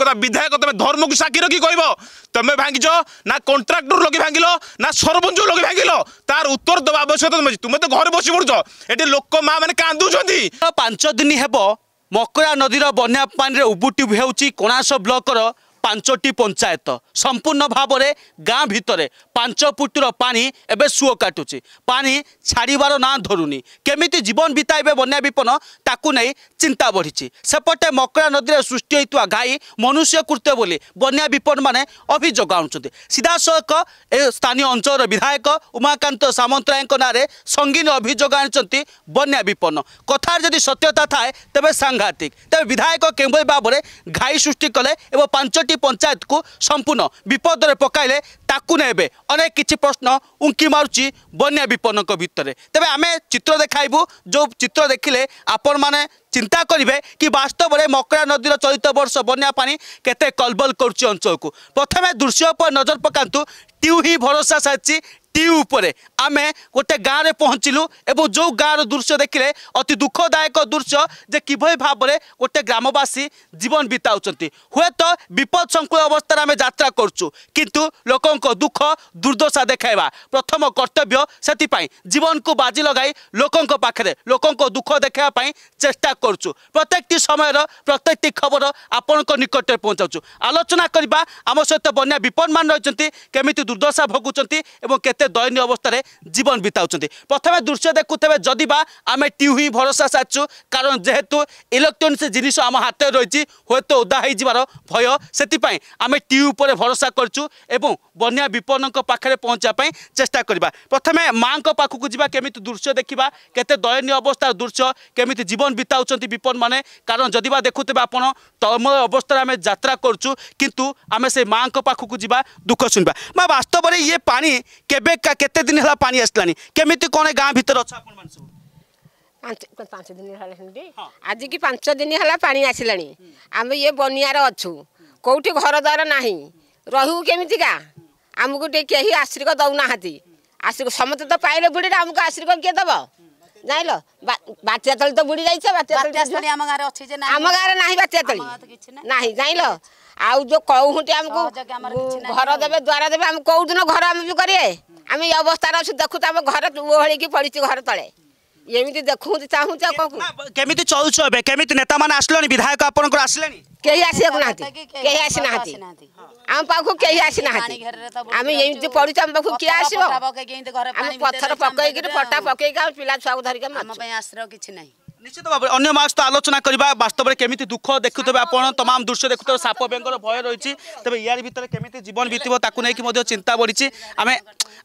কথা বিধায়ক তুমি ধর্মকে সাক্ষী রাখি কইব তুমি ভাঙ্গিছ না কন্ট্রাক্টর লোক ভাঙ্গিল না সরপঞ্চ লোক ভাঙ্গিল তার উত্তর দেওয়া আবশ্যকতা তুমি তুমি তো ঘরে বসি পড়ছ এটি লোক মা মানে কান্দুଛନ୍ତି পাঁচ দিন হব মকরা নদীর বন্যা পানিরে উবুটি হেউছি কোণাশ ব্লকর ପାଞ୍ଚଟି ପଞ୍ଚାୟତ ସମ୍ପୂର୍ଣ୍ଣ ଭାବରେ ଗାଁ ଭିତରେ ପାଞ୍ଚ ଫୁଟର ପାଣି ଏବେ ସୁଅ କାଟୁଛି ପାଣି ଛାଡ଼ିବାର ନାଁ ଧରୁନି କେମିତି ଜୀବନ ବିତାଇବେ ବନ୍ୟା ବିପନ୍ନ ତାକୁ ନେଇ ଚିନ୍ତା ବଢ଼ିଛି ସେପଟେ ମକରା ନଦୀରେ ସୃଷ୍ଟି ହୋଇଥିବା ଘାଇ ମନୁଷ୍ୟକୃତ୍ୟ ବୋଲି ବନ୍ୟା ବିପନ୍ନମାନେ ଅଭିଯୋଗ ଆଣୁଛନ୍ତି ସିଧାସଳଖ ଏ ସ୍ଥାନୀୟ ଅଞ୍ଚଳର ବିଧାୟକ ଉମାକାନ୍ତ ସାମନ୍ତରାୟଙ୍କ ନାଁରେ ସଙ୍ଗୀନ ଅଭିଯୋଗ ଆଣିଛନ୍ତି ବନ୍ୟା ବିପନ୍ନ କଥାରେ ଯଦି ସତ୍ୟତା ଥାଏ ତେବେ ସାଂଘାତିକ ତେବେ ବିଧାୟକ କେଉଁଭଳି ଭାବରେ ଘାଇ ସୃଷ୍ଟି କଲେ ଏବଂ ପାଞ୍ଚଟି ତିନୋଟି ପଞ୍ଚାୟତକୁ ସମ୍ପୂର୍ଣ୍ଣ ବିପଦରେ ପକାଇଲେ ତାକୁ ନେବେ ଅନେକ କିଛି ପ୍ରଶ୍ନ ଉଙ୍କି ମାରୁଛି ବନ୍ୟା ବିପନ୍ନଙ୍କ ଭିତରେ ତେବେ ଆମେ ଚିତ୍ର ଦେଖାଇବୁ ଯେଉଁ ଚିତ୍ର ଦେଖିଲେ ଆପଣମାନେ চিন্তা করবে কি বাস্তবরে মকরা নদীর চলিত বর্ষ বন্যা পানি কেতে কলবল করছে অঞ্চলক প্রথমে দৃশ্য উপরে নজর পকাতু টিউ হি ভরসা সারিছি ଟି ଉପରେ ଆମେ ଗୋଟେ ଗାଁରେ ପହଞ୍ଚିଲୁ ଏବଂ ଯେଉଁ ଗାଁର ଦୃଶ୍ୟ ଦେଖିଲେ ଅତି ଦୁଃଖଦାୟକ ଦୃଶ୍ୟ ଯେ କିଭଳି ଭାବରେ ଗୋଟେ ଗ୍ରାମବାସୀ ଜୀବନ ବିତାଉଛନ୍ତି ହୁଏତ ବିପଦ ସଂକୁଳ ଅବସ୍ଥାରେ ଆମେ ଯାତ୍ରା କରୁଛୁ କିନ୍ତୁ ଲୋକଙ୍କ ଦୁଃଖ ଦୁର୍ଦ୍ଦଶା ଦେଖାଇବା ପ୍ରଥମ କର୍ତ୍ତବ୍ୟ ସେଥିପାଇଁ ଜୀବନକୁ ବାଜି ଲଗାଇ ଲୋକଙ୍କ ପାଖରେ ଲୋକଙ୍କ ଦୁଃଖ ଦେଖାଇବା ପାଇଁ ଚେଷ୍ଟା କରୁଛୁ ପ୍ରତ୍ୟେକଟି ସମୟର ପ୍ରତ୍ୟେକଟି ଖବର ଆପଣଙ୍କ ନିକଟରେ ପହଞ୍ଚାଉଛୁ ଆଲୋଚନା କରିବା ଆମ ସହିତ ବନ୍ୟା ବିପଦମାନ ରହିଛନ୍ତି କେମିତି ଦୁର୍ଦ୍ଦଶା ଭୋଗୁଛନ୍ତି ଏବଂ କେତେ দয়নীয় অবস্থায় জীবন বিতাউছেন প্রথমে দৃশ্য দেখুথে যদি বা আমি টিভি ভরসা সারিছু কারণ যেহেতু ইলেকট্রোনিক্স জিনিস আমার হাতে রয়েছে হয়তো ওদা হয়ে যাবার ভয় সেপাই আমি টিভি উপরে ভরসা করছু এবং বন্যা বিপন্নক পাখে পৌঁছাপি চেষ্টা করা প্রথমে মাঙ্ক পাখক যা কেমি দৃশ্য দেখা কেতে দয়নীয় অবস্থার দৃশ্য কেমি জীবন বিতাউছেন বিপন মানে কারণ যদি বা দেখুথে আপনার তলমূল অবস্থায় আমি যাত্রা করছু কিন্তু আমি সেই মাঙ্ক পাখক যা দুঃখ শুনবা মা বাস্তবরে ইয়ে পানি কেবে একা কেতে দিন হল পানি আসলানি কেমিতি কোনে গাঁ ভিতরে অছ আপন মানুষ ପାଞ୍ଚ ଦିନ ହେଲା ସେମିତି ଆଜିକି ପାଞ୍ଚ ଦିନ ହେଲା ପାଣି ଆସିଲାଣି ଆମେ ଇଏ ବନିଆରେ ଅଛୁ କେଉଁଠି ଘର ଦ୍ୱାର ନାହିଁ ରହିବୁ କେମିତିକା ଆମକୁ ଟିକେ କେହି ଆଶ୍ରିକ ଦେଉନାହାନ୍ତି ଆଶ୍ରିକ ସମସ୍ତେ ତ ପାଇଲେ ବୁଢ଼ୀରେ ଆମକୁ ଆଶ୍ରିକ କିଏ ଦେବ ଜାଣିଲ ବାତ୍ୟା ତଳି ତ ବୁଡ଼ି ଯାଇଛି ବାତ୍ୟା ଆମ ଗାଁରେ ଅଛି ଯେ ଆମ ଗାଁରେ ନାହିଁ ବାତ୍ୟା ତଳି ନାହିଁ ଜାଣିଲ ଆଉ ଯୋଉ କହୁଛନ୍ତି ଆମକୁ ଘର ଦେବେ ଦ୍ୱାର ଦେବେ ଆମେ କୋଉ ଦିନ ଘର ଆମେ ବି କରିବେ ଆମେ ଏଇ ଅବସ୍ଥାରେ ଅଛୁ ଦେଖୁଛୁ ଆମ ଘର ଓହଳିକି ପଡ଼ିଛି ଘର ତଳେ ଏମିତି ଦେଖନ୍ତୁ ଚାହୁଁଛ କେମିତି ଚଳୁଛ ଏବେ କେମିତି ନେତାମାନେ ଆସିଲେଣି ବିଧାୟକ ଆପଣଙ୍କର ଆସିଲେଣି କେହି ଆସିବାକୁ ନାହାନ୍ତି କେହି ଆସିନାହାନ୍ତି ଆମ ପାଖକୁ କେହି ଆସିନାହାନ୍ତି ଆମେ ଏମିତି ପଡୁଛୁ ଆମ ପାଖକୁ କିଏ ଆସିବ ଆମେ ପଥର ପକେଇକିରି ଫଟା ପକେଇକି ଆମ ପିଲା ଛୁଆକୁ ଧରିକି ଆମ ପାଇଁ ଆଶ୍ରୟ କିଛି ନାହିଁ নিশ্চিত ভাবে অন্য মাছ তো আলোচনা করা বাস্তবের কেমিতি দুঃখ দেখু আপনার তমাম দৃশ্য দেখু সাপ বেঙ্গল ভয় রয়েছে তবে ইয়ার ভিতরে কেমিতি জীবন বিতব তাকে চিন্তা বড়ছে আমি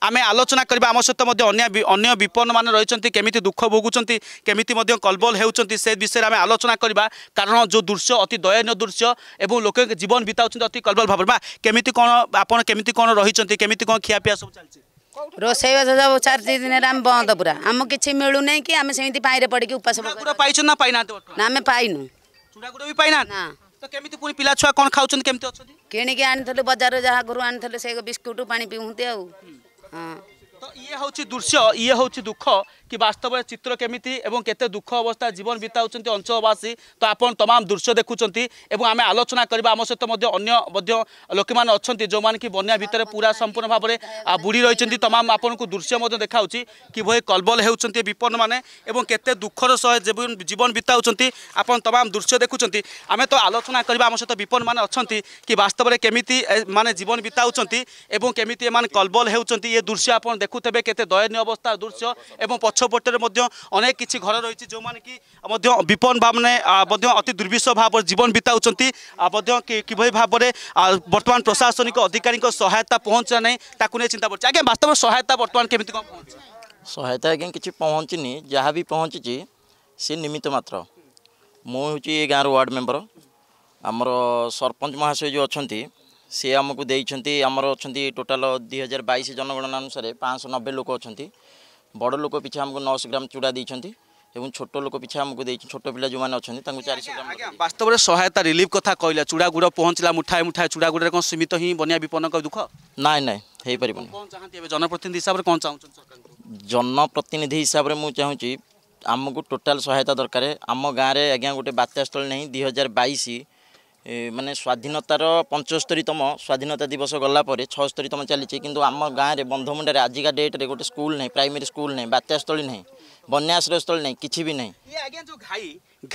আমি আলোচনা করা আমার সহ অন্য অন্য বিপন্ন মানে রয়েছেন কেমিতি দুঃখ ভোগুচার কেমিতি কলবল হেউছেন সে বিষয়ে আমি আলোচনা করা কারণ যে দৃশ্য অতি দয়নীয় দৃশ্য এবং লোক জীবন বিতাও অতি কলবল ভাবে বা কেমিতি কোণ আপনার কেমিতি কোণ রয়েছেন কেমিতি কোণ খিয়াপিয়া সব চলছে ରୋଷେଇବାସ ସବୁ ଚାରି ଦିନରେ ଆମେ ବନ୍ଦ ପୁରା ଆମ କିଛି ମିଳୁନାହିଁ କି ଆମେ ସେମିତି ପାଣିରେ ପଡ଼ିକି ଉପାସ ପାଇଛୁ ଆମେ ପାଇନୁ ନା କ'ଣ ଖାଉଛନ୍ତି କିଣିକି ଆଣିଥିଲୁ ବଜାରରୁ ଯାହା ଘରୁ ଆଣିଥିଲୁ ସେ ବିସ୍କୁଟ ପାଣି ପିଉନ୍ତି ଆଉ ହଁ ଇଏ ହେଉଛି ଦୃଶ୍ୟ ଇଏ ହେଉଛି ଦୁଃଖ କି ବାସ୍ତବରେ ଚିତ୍ର କେମିତି ଏବଂ କେତେ ଦୁଃଖ ଅବସ୍ଥା ଜୀବନ ବିତାଉଛନ୍ତି ଅଞ୍ଚଳବାସୀ ତ ଆପଣ ତମାମ ଦୃଶ୍ୟ ଦେଖୁଛନ୍ତି ଏବଂ ଆମେ ଆଲୋଚନା କରିବା ଆମ ସହିତ ମଧ୍ୟ ଅନ୍ୟ ମଧ୍ୟ ଲୋକମାନେ ଅଛନ୍ତି ଯେଉଁମାନେ କି ବନ୍ୟା ଭିତରେ ପୁରା ସମ୍ପୂର୍ଣ୍ଣ ଭାବରେ ବୁଡ଼ି ରହିଛନ୍ତି ତମାମ ଆପଣଙ୍କୁ ଦୃଶ୍ୟ ମଧ୍ୟ ଦେଖାଉଛି କିଭଳି କଲବଲ ହେଉଛନ୍ତି ବିପନ୍ନମାନେ ଏବଂ କେତେ ଦୁଃଖର ସହ ଜୀବନ ବିତାଉଛନ୍ତି ଆପଣ ତମାମ ଦୃଶ୍ୟ ଦେଖୁଛନ୍ତି ଆମେ ତ ଆଲୋଚନା କରିବା ଆମ ସହିତ ବିପନ୍ନମାନେ ଅଛନ୍ତି କି ବାସ୍ତବରେ କେମିତି ମାନେ ଜୀବନ ବିତାଉଛନ୍ତି ଏବଂ କେମିତି ଏମାନେ କଲବଲ ହେଉଛନ୍ତି ଏ ଦୃଶ୍ୟ ଆପଣ ଦେଖୁଥିବେ କେତେ ଦୟନୀୟ ଅବସ୍ଥା ଦୃଶ୍ୟ ଏବଂ ପଛ ପଛପଟରେ ମଧ୍ୟ ଅନେକ କିଛି ଘର ରହିଛି ଯେଉଁମାନେ କି ମଧ୍ୟ ବିପନ୍ନ ଭାବମାନେ ମଧ୍ୟ ଅତି ଦୁର୍ବିଷ ଭାବରେ ଜୀବନ ବିତାଉଛନ୍ତି ମଧ୍ୟ କିଭଳି ଭାବରେ ବର୍ତ୍ତମାନ ପ୍ରଶାସନିକ ଅଧିକାରୀଙ୍କ ସହାୟତା ପହଞ୍ଚିଲା ନାହିଁ ତାକୁ ନେଇ ଚିନ୍ତା କରୁଛି ଆଜ୍ଞା ବାସ୍ତବରେ ସହାୟତା ବର୍ତ୍ତମାନ କେମିତି କ'ଣ ପହଞ୍ଚି ସହାୟତା ଆଜ୍ଞା କିଛି ପହଞ୍ଚିନି ଯାହା ବି ପହଞ୍ଚିଛି ସେ ନିମିତ୍ତ ମାତ୍ର ମୁଁ ହେଉଛି ଏ ଗାଁର ୱାର୍ଡ଼ ମେମ୍ବର ଆମର ସରପଞ୍ଚ ମହାଶୟ ଯେଉଁ ଅଛନ୍ତି ସେ ଆମକୁ ଦେଇଛନ୍ତି ଆମର ଅଛନ୍ତି ଟୋଟାଲ ଦୁଇ ହଜାର ବାଇଶ ଜନଗଣନା ଅନୁସାରେ ପାଞ୍ଚଶହ ନବେ ଲୋକ ଅଛନ୍ତି বড় লোক পিছা আমাকে নশো গ্রাম চূড়া দিয়েছেন এবং ছোট লোক পিছা আমাকে দিয়েছেন ছোট পিলা যে অনেক তাকে চারিশো গ্রাম বাস্তবের সহায়তা রিলিফ কথা কহিল চূড়া গুড় পৌঁছলা মুঠায় মুঠায় চূড়া গুড়ে কম সীমিত হি বনিয়া বিপন্ন দুঃখ না না হয়ে হয়েপারি জনপ্রতিনিধি হিসাবে কম চাহুন জনপ্রতিনিধি হিসাবে মু চাহুছি ଆମକୁ ଟୋଟାଲ୍ ସହାୟତା ଦରକାର ଆମ ଗାଁରେ ଆଜ୍ଞା ଗୋଟେ ବାତ୍ୟାସ୍ଥଳୀ ନାହିଁ ଦୁଇ ହଜାର ବାଇଶ মানে স্বাধীনতার পঞ্চস্তরীতম স্বাধীনতা দিবস গলা পরে ছস্তরীতম চালিছে কিন্তু আমার গাঁরে বন্ধমুন্ডার আজিকা ডেট্রে গোটে স্কুল নাই প্রাইমেরি স্কুল নাই বাত্যাস্থলী নাই বন্যাশ্রয়স্থলী আশ্রয়স্থলী নাই কিছু বি নাই ঘাই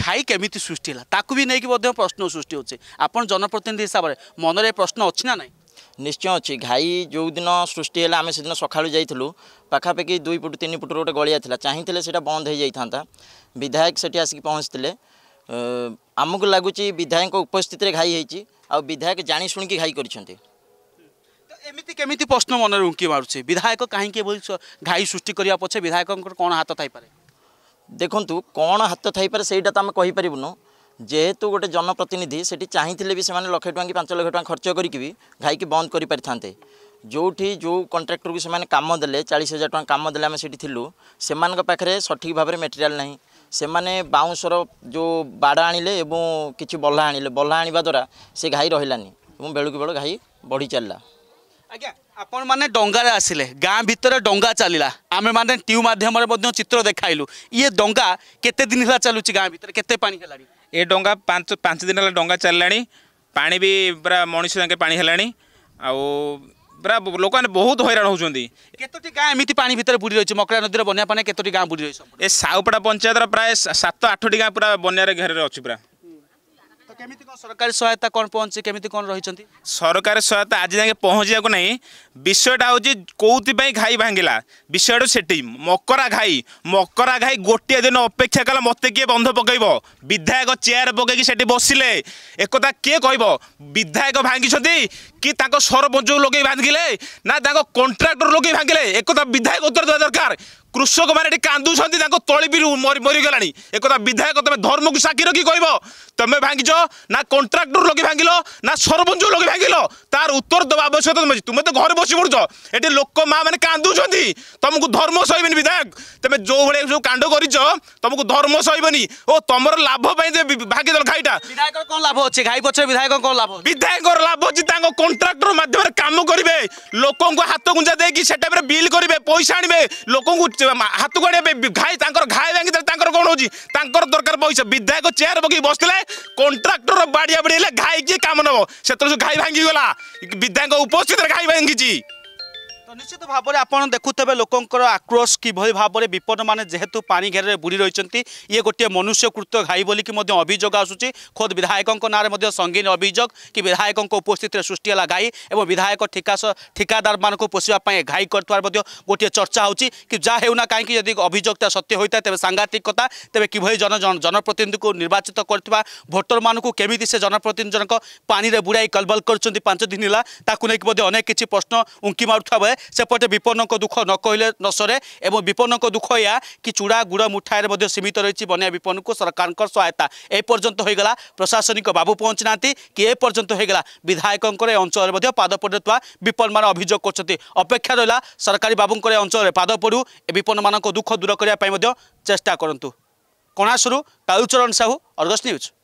ঘাই কমিটি সৃষ্টি হল তাকে বি নেই মধ্যে প্রশ্ন সৃষ্টি হচ্ছে আপনার জনপ্রতিনিধি হিসাবে মনরে প্রশ্ন অ নিশ্চয় অছি ঘাই যেদিন সৃষ্টি হলে আমি সেদিন সকালু যাই পাখাপাখি দুই ফুট তিন ফুট গোটে গলিয়া লা চাইলে সেটা বন্ধ হয়ে যাই বিধায়ক সেটি আসি পৌঁছলে ଆମକୁ ଲାଗୁଛି ବିଧାୟକଙ୍କ ଉପସ୍ଥିତିରେ ଘାଇ ହେଇଛି ଆଉ ବିଧାୟକ ଜାଣି ଶୁଣିକି ଘାଇ କରିଛନ୍ତି ଏମିତି କେମିତି ପ୍ରଶ୍ନ ମନରେ ଉଙ୍କି ମାରୁଛି ବିଧାୟକ କାହିଁକି ଏଭଳି ଘାଇ ସୃଷ୍ଟି କରିବା ପଛରେ ବିଧାୟକଙ୍କର କ'ଣ ହାତ ଥାଇପାରେ ଦେଖନ୍ତୁ କ'ଣ ହାତ ଥାଇପାରେ ସେଇଟା ତ ଆମେ କହିପାରିବୁନୁ ଯେହେତୁ ଗୋଟେ ଜନପ୍ରତିନିଧି ସେଠି ଚାହିଁଥିଲେ ବି ସେମାନେ ଲକ୍ଷେ ଟଙ୍କା କି ପାଞ୍ଚ ଲକ୍ଷ ଟଙ୍କା ଖର୍ଚ୍ଚ କରିକି ବି ଘାଇକି ବନ୍ଦ କରିପାରିଥାନ୍ତେ ଯେଉଁଠି ଯେଉଁ କଣ୍ଟ୍ରାକ୍ଟରକୁ ସେମାନେ କାମ ଦେଲେ ଚାଳିଶ ହଜାର ଟଙ୍କା କାମ ଦେଲେ ଆମେ ସେଠି ଥିଲୁ ସେମାନଙ୍କ ପାଖରେ ସଠିକ୍ ଭାବରେ ମେଟେରିଆଲ୍ ନାହିଁ ସେମାନେ ବାଉଁଶର ଯେଉଁ ବାଡ଼ ଆଣିଲେ ଏବଂ କିଛି ବଲ୍ଲା ଆଣିଲେ ବଲ୍ଲା ଆଣିବା ଦ୍ୱାରା ସେ ଘାଇ ରହିଲାନି ଏବଂ ବେଳକୁ ବେଳ ଘାଇ ବଢ଼ି ଚାଲିଲା ଆଜ୍ଞା ଆପଣମାନେ ଡଙ୍ଗାରେ ଆସିଲେ ଗାଁ ଭିତରେ ଡଙ୍ଗା ଚାଲିଲା ଆମେମାନେ ଟ୍ୟୁ ମାଧ୍ୟମରେ ମଧ୍ୟ ଚିତ୍ର ଦେଖାଇଲୁ ଇଏ ଡଙ୍ଗା କେତେ ଦିନ ହେଲା ଚାଲୁଛି ଗାଁ ଭିତରେ କେତେ ପାଣି ହେଲାଣି ଏ ଡଙ୍ଗା ପାଞ୍ଚ ପାଞ୍ଚ ଦିନ ହେଲା ଡଙ୍ଗା ଚାଲିଲାଣି ପାଣି ବି ପୁରା ମଣିଷ ଯାକେ ପାଣି ହେଲାଣି ଆଉ ପୁରା ଲୋକମାନେ ବହୁତ ହଇରାଣ ହେଉଛନ୍ତି କେତୋଟି ଗାଁ ଏମିତି ପାଣି ଭିତରେ ବୁଡ଼ି ରହିଛି ମକରା ନଦୀର ବନ୍ୟା ପାଣି କେତୋଟି ଗାଁ ବୁଡ଼ି ରହିଛି ଏ ସାଉପଡ଼ା ପଞ୍ଚାୟତର ପ୍ରାୟ ସାତ ଆଠଟି ଗାଁ ପୁରା ବନ୍ୟାରେ ଘେରରେ ଅଛି ପୁରା কেমিতি কোন সরকারি সহায়তা কোন পৌঁছে কেমিতি কোন রহিছন্তি সরকারি সহায়তা আজি যাকে পৌঁছিয়াকু নাই বিষয়টা হচ্ছে কোউতিপাই ঘাই ভাঙ্গিলা বিষয়টা সেটি মকরা ঘাই মকরা ঘাই গোটিয়ে দিন অপেক্ষা কলা মতে কিয়ে বন্ধ পকাইব বিধায়ক চেয়ার পকাইকি সেটি বসিলে একথা কিয়ে কইব বিধায়ক ভাঙ্গিছন্তি কি তাঙ্ক ସରପଞ୍ଚକୁ ଲଗେଇ ଭାଙ୍ଗିଲେ ନା ତାଙ୍କ କଣ୍ଟ୍ରାକ୍ଟର ଲଗେଇ ଭାଙ୍ଗିଲେ ଏକଥା ବିଧାୟକ ଉତ୍ତର ଦେବା ଦରକାର কৃষক মানে এটি কাঁদুছেন তাঁর তলি বি মরিগলা একথা বিধায়ক তুমি ধর্মকে সাকি রকি কহব তুমি ভাঙ্গিছ না কন্ট্রাক্টর লোক ভাঙ্গিল না সরপঞ্চ লোক ভাঙ্গিল তার উত্তর দেওয়া আবশ্যকতা তুমি তুমি তো ঘরে বসি পড়ছ এটি লোক মা মানে কাঁদুছেন তোমাকে ধর্ম সহবেনি বিধায়ক তুমি যেভাবে সব কাণ্ড করিছ তোমাকে ধর্ম সহবেনি ও তোমার লাভ পাই ভাগি দল ঘাইটা বিধায়ক কোন লাভ আছে ঘাই পছে বিধায়ক কোন লাভ বিধায়কর লাভ হচ্ছে তাঙ্ক কন্ট্রাক্টর মাধ্যমে কাম করবে লোক হাত গুঞ্জা দেকি সেটা বিল করবে পয়সা আনবে লোক হাত আনবে ঘাই তাঙ্কর ঘাই ভাঙি তাঙ্কর কোণ হচ্ছে তাঙ্কর দরকার পয়সা বিধায়ক চেয়ার পকি বসলে কন্ট্রাক্টর বাড়িয়া বাড়িয়ে ঘাই কি কাম নব সেতর ঘাই ভাঙি গলা ବିଦ୍ୟାଙ୍କ ଉପସ୍ଥିତିରେ ଖାଇବା ଏଙ୍ଗିଛି নিশ্চিত ভাবে আপনার দেখুবে লোকর আক্রোশ কিভাবে ভাবে বিপদ মানে যেহেতু পা ঘেরে বুড়ি রয়েছেন ইয়ে গোটিয়ে মনুষ্যকৃত ঘাই বলি অভিযোগ আসুচি খোদ বিধায়ক নাঁরে সঙ্গীন অভিযোগ কি বিধায়ক উপস্থিতি সৃষ্টি হল ঘাই এবং বিধায়ক ঠিকা ঠিকাদার মানুষ পোষা ঘাই করতার গোটিয়ে চর্চা হচ্ছে কি যা হেউ না কী যদি অভিযোগটা সত্য হয়ে থাকে তবে সাংঘাতিক কথা তবে কিভাবে জন জনপ্রতিনিধি নির্বাচিত করতে ভোটর মানুষ কেমিতি সে জনপ্রতিনিধি জনক পাঁচ বুড়াই কলবল করছেন পাঁচ দিন হল তাকে অনেক কিছু প্রশ্ন উঙ্কি মারুয়া বেড়ে ସେପଟେ ବିପନ୍ନଙ୍କ ଦୁଃଖ ନ କହିଲେ ନ ସରେ ଏବଂ ବିପନ୍ନଙ୍କ ଦୁଃଖ ଏହା କି ଚୁଡ଼ା ଗୁଡ଼ ମୁଠାଏରେ ମଧ୍ୟ ସୀମିତ ରହିଛି ବନ୍ୟା ବିପନ୍ନଙ୍କୁ ସରକାରଙ୍କ ସହାୟତା ଏପର୍ଯ୍ୟନ୍ତ ହୋଇଗଲା ପ୍ରଶାସନିକ ବାବୁ ପହଞ୍ଚି ନାହାନ୍ତି କି ଏପର୍ଯ୍ୟନ୍ତ ହୋଇଗଲା ବିଧାୟକଙ୍କର ଏ ଅଞ୍ଚଳରେ ମଧ୍ୟ ପାଦ ପଡ଼ୁଥିବା ବିପନ୍ନମାନେ ଅଭିଯୋଗ କରୁଛନ୍ତି ଅପେକ୍ଷା ରହିଲା ସରକାରୀ ବାବୁଙ୍କର ଏ ଅଞ୍ଚଳରେ ପାଦ ପଡ଼ୁ ଏ ବିପନ୍ନମାନଙ୍କ ଦୁଃଖ ଦୂର କରିବା ପାଇଁ ମଧ୍ୟ ଚେଷ୍ଟା କରନ୍ତୁ କଣାସୁରୁ କାଳୁଚରଣ ସାହୁ ଅର୍ଗସ୍ ନ୍ୟୁଜ୍